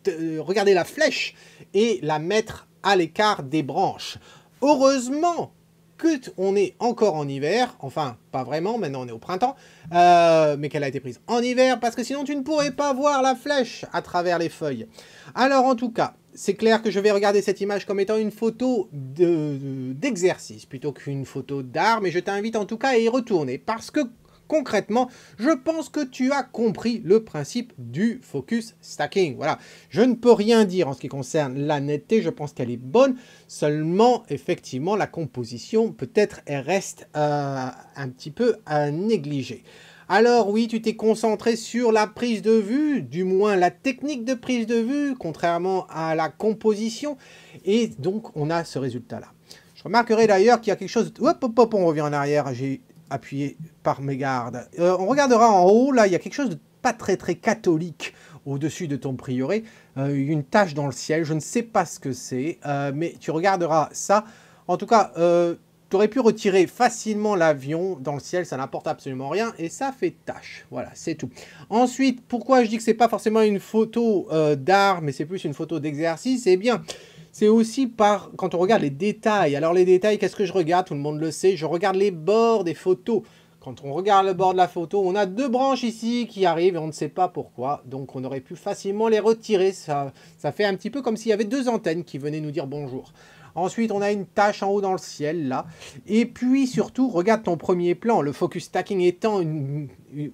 euh, regarder la flèche et la mettre à l'écart des branches. Heureusement que on est encore en hiver, enfin pas vraiment, maintenant on est au printemps, euh, mais qu'elle a été prise en hiver, parce que sinon tu ne pourrais pas voir la flèche à travers les feuilles. Alors en tout cas, c'est clair que je vais regarder cette image comme étant une photo d'exercice plutôt qu'une photo d'art, mais je t'invite en tout cas à y retourner parce que concrètement, je pense que tu as compris le principe du focus stacking. Voilà, je ne peux rien dire en ce qui concerne la netteté, je pense qu'elle est bonne, seulement effectivement la composition peut-être elle reste euh, un petit peu à négliger. Alors oui, tu t'es concentré sur la prise de vue, du moins la technique de prise de vue, contrairement à la composition. Et donc, on a ce résultat-là. Je remarquerai d'ailleurs qu'il y a quelque chose... Hop, hop, hop, on revient en arrière. J'ai appuyé par mes gardes. Euh, on regardera en haut, là, il y a quelque chose de pas très, très catholique au-dessus de ton prioré. Euh, une tache dans le ciel, je ne sais pas ce que c'est, euh, mais tu regarderas ça. En tout cas... Tu aurais pu retirer facilement l'avion dans le ciel, ça n'apporte absolument rien et ça fait tâche. Voilà, c'est tout. Ensuite, pourquoi je dis que c'est pas forcément une photo euh, d'art, mais c'est plus une photo d'exercice Eh bien, c'est aussi par quand on regarde les détails. Alors les détails, qu'est-ce que je regarde Tout le monde le sait, je regarde les bords des photos. Quand on regarde le bord de la photo, on a deux branches ici qui arrivent et on ne sait pas pourquoi. Donc on aurait pu facilement les retirer. Ça, ça fait un petit peu comme s'il y avait deux antennes qui venaient nous dire bonjour. Ensuite, on a une tache en haut dans le ciel, là. Et puis, surtout, regarde ton premier plan. Le focus stacking étant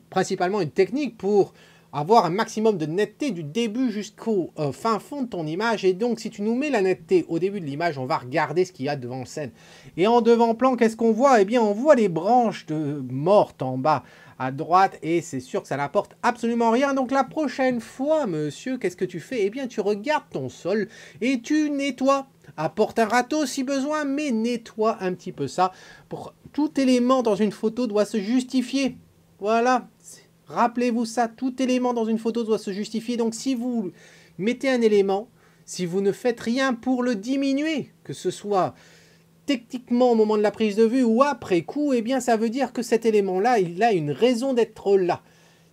principalement une technique pour avoir un maximum de netteté du début jusqu'au euh, fin fond de ton image. Et donc, si tu nous mets la netteté au début de l'image, on va regarder ce qu'il y a devant scène. Et en devant-plan, qu'est-ce qu'on voit Eh bien, on voit les branches de mortes en bas à droite et c'est sûr que ça n'apporte absolument rien. Donc la prochaine fois, monsieur, qu'est-ce que tu fais Eh bien, tu regardes ton sol et tu nettoies. Apporte un râteau si besoin, mais nettoie un petit peu ça. Pour tout élément dans une photo doit se justifier. Voilà, rappelez-vous ça, tout élément dans une photo doit se justifier. Donc si vous mettez un élément, si vous ne faites rien pour le diminuer, que ce soit techniquement au moment de la prise de vue ou après coup, eh bien, ça veut dire que cet élément-là, il a une raison d'être là.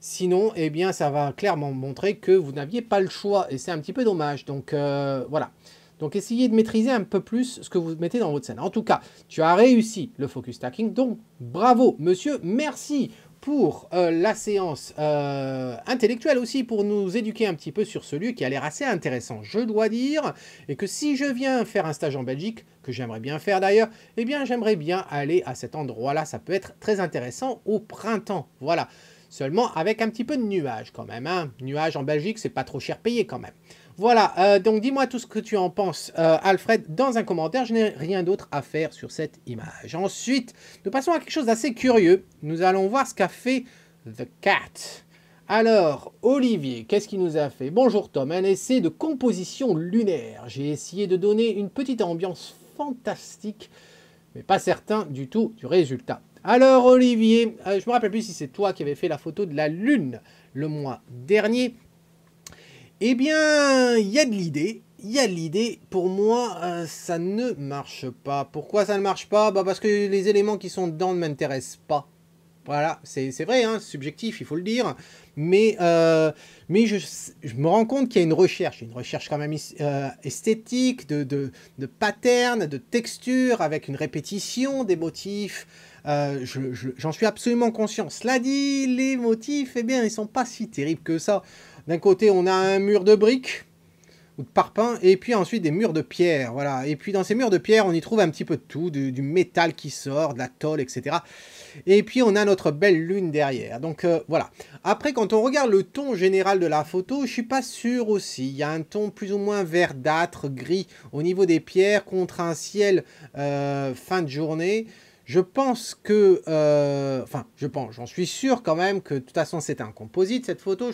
Sinon, eh bien, ça va clairement montrer que vous n'aviez pas le choix et c'est un petit peu dommage. Donc, euh, voilà. Donc, essayez de maîtriser un peu plus ce que vous mettez dans votre scène. En tout cas, tu as réussi le focus stacking. Donc, bravo, monsieur, merci pour euh, la séance euh, intellectuelle aussi, pour nous éduquer un petit peu sur ce lieu qui a l'air assez intéressant, je dois dire, et que si je viens faire un stage en Belgique, que j'aimerais bien faire d'ailleurs, eh bien j'aimerais bien aller à cet endroit-là, ça peut être très intéressant au printemps, voilà. Seulement avec un petit peu de nuages quand même, hein. nuages en Belgique c'est pas trop cher payé quand même. Voilà, euh, donc dis-moi tout ce que tu en penses, euh, Alfred, dans un commentaire. Je n'ai rien d'autre à faire sur cette image. Ensuite, nous passons à quelque chose d'assez curieux. Nous allons voir ce qu'a fait The Cat. Alors, Olivier, qu'est-ce qu'il nous a fait Bonjour Tom, un essai de composition lunaire. J'ai essayé de donner une petite ambiance fantastique, mais pas certain du tout du résultat. Alors Olivier, euh, je me rappelle plus si c'est toi qui avais fait la photo de la Lune le mois dernier. Eh bien, il y a de l'idée. Il y a de l'idée. Pour moi, euh, ça ne marche pas. Pourquoi ça ne marche pas bah, Parce que les éléments qui sont dedans ne m'intéressent pas. Voilà, c'est vrai, hein, subjectif, il faut le dire. Mais, euh, mais je, me rends compte qu'il y a une recherche, une recherche quand même euh, esthétique, de, de, de patterns, de textures, avec une répétition des motifs. J'en suis absolument conscient. Cela dit, les motifs, eh bien, ils ne sont pas si terribles que ça. D'un côté, on a un mur de briques ou de parpaings, et puis ensuite des murs de pierre, voilà. Et puis dans ces murs de pierre, on y trouve un petit peu de tout, du, métal qui sort, de la tôle, etc. Et puis on a notre belle lune derrière, donc euh, voilà. Après, quand on regarde le ton général de la photo, je suis pas sûr aussi. Il y a un ton plus ou moins verdâtre, gris, au niveau des pierres, contre un ciel euh, fin de journée. Je pense que, euh, enfin, je pense, j'en suis sûr quand même que de toute façon c'est un composite cette photo,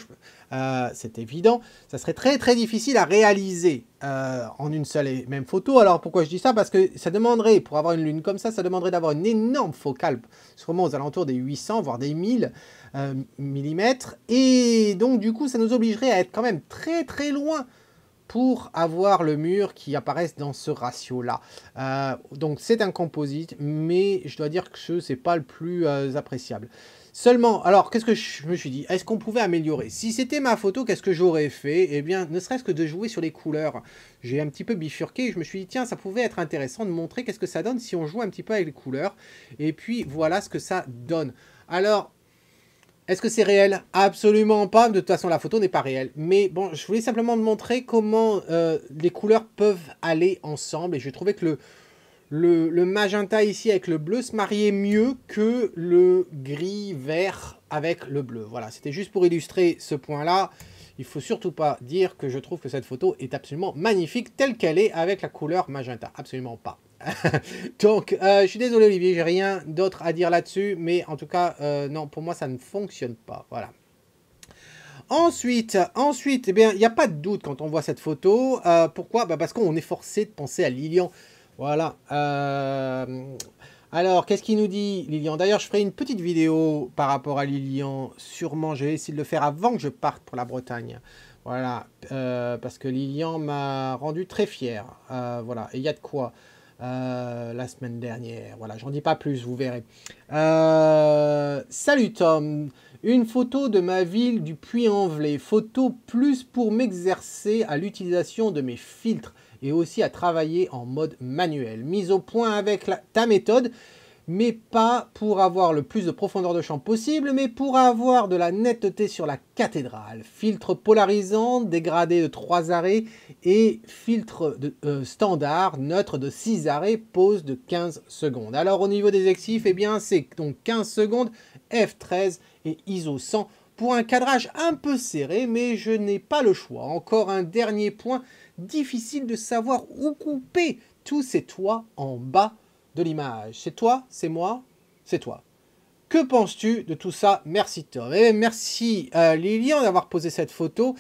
euh, c'est évident. Ça serait très très difficile à réaliser euh, en une seule et même photo. Alors pourquoi je dis ça Parce que ça demanderait, pour avoir une lune comme ça, ça demanderait d'avoir une énorme focale, sûrement aux alentours des 800 voire des 1000 mm, et donc du coup ça nous obligerait à être quand même très très loin pour avoir le mur qui apparaisse dans ce ratio-là. Euh, donc c'est un composite, mais je dois dire que ce n'est pas le plus euh, appréciable. Seulement, alors qu'est-ce que je me suis dit Est-ce qu'on pouvait améliorer Si c'était ma photo, qu'est-ce que j'aurais fait Eh bien, ne serait-ce que de jouer sur les couleurs. J'ai un petit peu bifurqué, et je me suis dit, tiens, ça pouvait être intéressant de montrer qu'est-ce que ça donne si on joue un petit peu avec les couleurs. Et puis, voilà ce que ça donne. Alors, est-ce que c'est réel Absolument pas. De toute façon, la photo n'est pas réelle. Mais bon, je voulais simplement montrer comment euh, les couleurs peuvent aller ensemble. Et je trouvais que le, le, le, magenta ici avec le bleu se mariait mieux que le gris-vert avec le bleu. Voilà, c'était juste pour illustrer ce point-là. Il faut surtout pas dire que je trouve que cette photo est absolument magnifique telle qu'elle est avec la couleur magenta. Absolument pas. Donc, euh, je suis désolé Olivier, j'ai rien d'autre à dire là-dessus, mais en tout cas, euh, non, pour moi, ça ne fonctionne pas. Voilà. Ensuite, ensuite, eh bien, il n'y a pas de doute quand on voit cette photo. Euh, pourquoi bah, Parce qu'on est forcé de penser à Lilian. Voilà. alors, qu'est-ce qu'il nous dit, Lilian D'ailleurs, je ferai une petite vidéo par rapport à Lilian. Sûrement, je vais de le faire avant que je parte pour la Bretagne. Voilà. parce que Lilian m'a rendu très fier. voilà. Et il y a de quoi. Euh, la semaine dernière. Voilà, j'en dis pas plus, vous verrez. Euh, salut Tom, une photo de ma ville du Puy-en-Velay. Photo plus pour m'exercer à l'utilisation de mes filtres et aussi à travailler en mode manuel. Mise au point avec ta méthode mais pas pour avoir le plus de profondeur de champ possible, mais pour avoir de la netteté sur la cathédrale. Filtre polarisant, dégradé de 3 arrêts, et filtre euh, standard, neutre de 6 arrêts, pause de 15 secondes. Alors au niveau des exifs, eh bien c'est donc 15 secondes, F13 et ISO 100 pour un cadrage un peu serré, mais je n'ai pas le choix. Encore un dernier point, difficile de savoir où couper tous ces toits en bas de l'image. C'est toi, c'est moi, c'est toi. Que penses-tu de tout ça Merci Tom. Eh, merci euh, Lilian d'avoir posé cette photo.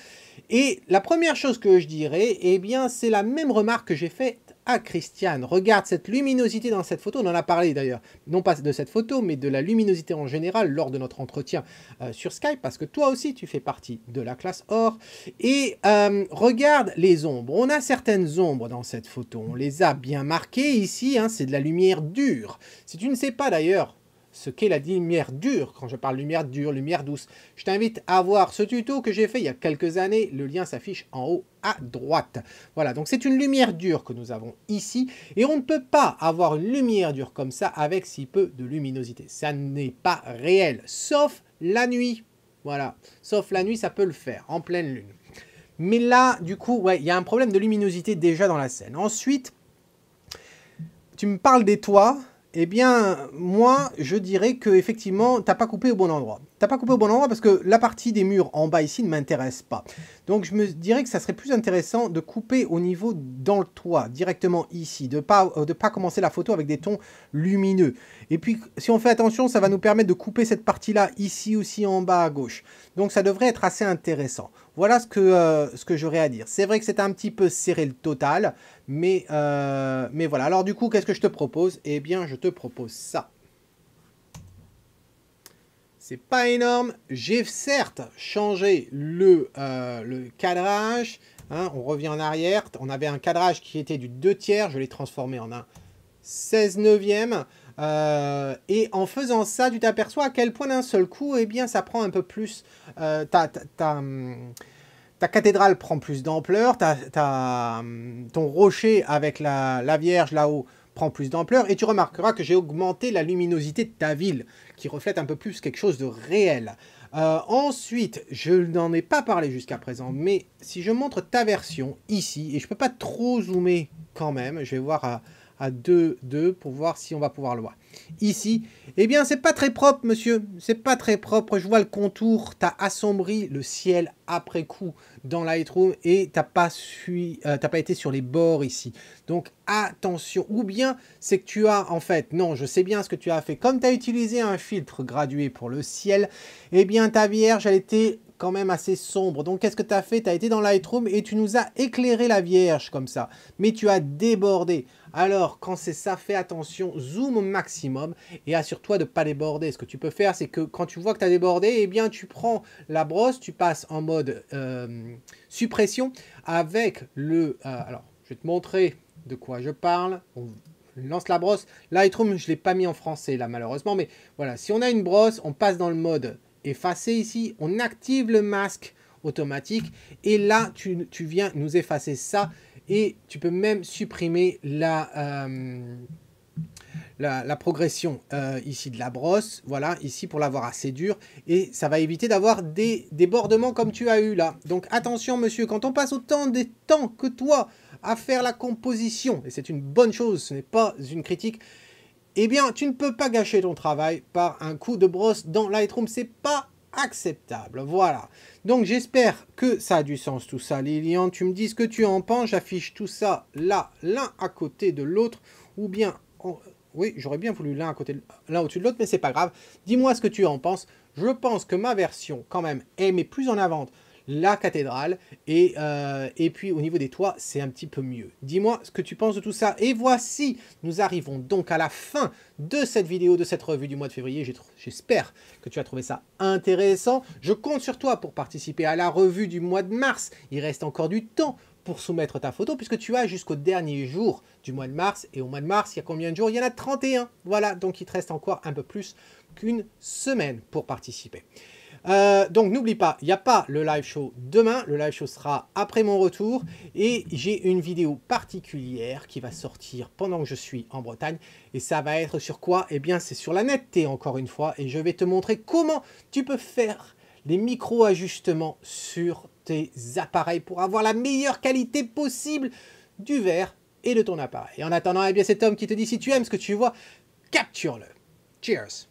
Et la première chose que je dirais, eh bien, c'est la même remarque que j'ai faite ah, Christiane, regarde cette luminosité dans cette photo. On en a parlé d'ailleurs, non pas de cette photo, mais de la luminosité en général lors de notre entretien euh, sur Skype, parce que toi aussi, tu fais partie de la classe or. Et euh, regarde les ombres. On a certaines ombres dans cette photo. On les a bien marquées ici. Hein. C'est de la lumière dure. Si tu ne sais pas d'ailleurs ce qu'est la lumière dure, quand je parle lumière dure, lumière douce. Je t'invite à voir ce tuto que j'ai fait il y a quelques années, le lien s'affiche en haut à droite. Voilà, donc c'est une lumière dure que nous avons ici, et on ne peut pas avoir une lumière dure comme ça avec si peu de luminosité. Ça n'est pas réel, sauf la nuit. Voilà, sauf la nuit, ça peut le faire, en pleine lune. Mais là, du coup, ouais, il y a un problème de luminosité déjà dans la scène. Ensuite, tu me parles des toits, eh bien, moi, je dirais que effectivement, t'as pas coupé au bon endroit. T'as pas coupé au bon endroit parce que la partie des murs en bas ici ne m'intéresse pas. Donc, je me dirais que ça serait plus intéressant de couper au niveau dans le toit, directement ici, de pas euh, de pas commencer la photo avec des tons lumineux. Et puis, si on fait attention, ça va nous permettre de couper cette partie-là ici aussi en bas à gauche. Donc, ça devrait être assez intéressant. Voilà ce que euh, ce que j'aurais à dire. C'est vrai que c'est un petit peu serré le total, mais, euh, mais voilà. Alors du coup, qu'est-ce que je te propose Eh bien, je te propose ça. C'est pas énorme. J'ai certes changé le, euh, le cadrage. Hein. on revient en arrière. On avait un cadrage qui était du 2 tiers. Je l'ai transformé en un 16 neuvième. Euh, et en faisant ça, tu t'aperçois à quel point d'un seul coup, eh bien, ça prend un peu plus. ta... Hum, ta cathédrale prend plus d'ampleur, ton rocher avec la, la Vierge là-haut prend plus d'ampleur, et tu remarqueras que j'ai augmenté la luminosité de ta ville, qui reflète un peu plus quelque chose de réel. Euh, ensuite, je n'en ai pas parlé jusqu'à présent, mais si je montre ta version ici, et je peux pas trop zoomer quand même, je vais voir... À, euh, à 2-2 pour voir si on va pouvoir le voir. Ici, eh bien, c'est pas très propre, monsieur. C'est pas très propre. Je vois le contour. T'as assombri le ciel après coup dans Lightroom et t'as pas, su euh, t'as pas été sur les bords ici. Donc, attention. Ou bien, c'est que tu as, en fait, non, je sais bien ce que tu as fait. Comme tu as utilisé un filtre gradué pour le ciel, eh bien, ta vierge, elle était quand même assez sombre. Donc qu'est-ce que tu as fait Tu as été dans Lightroom et tu nous as éclairé la Vierge comme ça. Mais tu as débordé. Alors quand c'est ça, fais attention, zoom au maximum et assure-toi de ne pas déborder. Ce que tu peux faire, c'est que quand tu vois que tu as débordé, eh bien tu prends la brosse, tu passes en mode euh, suppression avec le... Euh, alors je vais te montrer de quoi je parle. On lance la brosse. Lightroom, je l'ai pas mis en français là malheureusement, mais voilà, si on a une brosse, on passe dans le mode effacer ici, on active le masque automatique et là tu, viens nous effacer ça et tu peux même supprimer la, euh, la, progression euh, ici de la brosse, voilà, ici pour l'avoir assez dur, et ça va éviter d'avoir des débordements comme tu as eu là. Donc attention monsieur, quand on passe autant de temps que toi à faire la composition, et c'est une bonne chose, ce n'est pas une critique, eh bien, tu ne peux pas gâcher ton travail par un coup de brosse dans Lightroom. C'est pas acceptable. Voilà. Donc, j'espère que ça a du sens tout ça, Lilian. Tu me dis ce que tu en penses. J'affiche tout ça là, l'un à côté de l'autre. Ou bien... Oui, j'aurais bien voulu l'un à côté, l'un au-dessus de l'autre, mais c'est pas grave. Dis-moi ce que tu en penses. Je pense que ma version, quand même, est plus en avant la cathédrale, et, euh, et puis au niveau des toits, c'est un petit peu mieux. Dis-moi ce que tu penses de tout ça, et voici, nous arrivons donc à la fin de cette vidéo, de cette revue du mois de février, j'espère que tu as trouvé ça intéressant, je compte sur toi pour participer à la revue du mois de mars, il reste encore du temps pour soumettre ta photo, puisque tu as jusqu'au dernier jour du mois de mars. Et au mois de mars, il y a combien de jours Il y en a 31. Voilà, donc il te reste encore un peu plus qu'une semaine pour participer. Euh, donc n'oublie pas, il n'y a pas le live show demain, le live show sera après mon retour et j'ai une vidéo particulière qui va sortir pendant que je suis en Bretagne et ça va être sur quoi Eh bien c'est sur la netteté encore une fois et je vais te montrer comment tu peux faire les micro-ajustements sur tes appareils pour avoir la meilleure qualité possible du verre et de ton appareil. Et en attendant, eh bien cet homme qui te dit si tu aimes ce que tu vois, capture-le. Cheers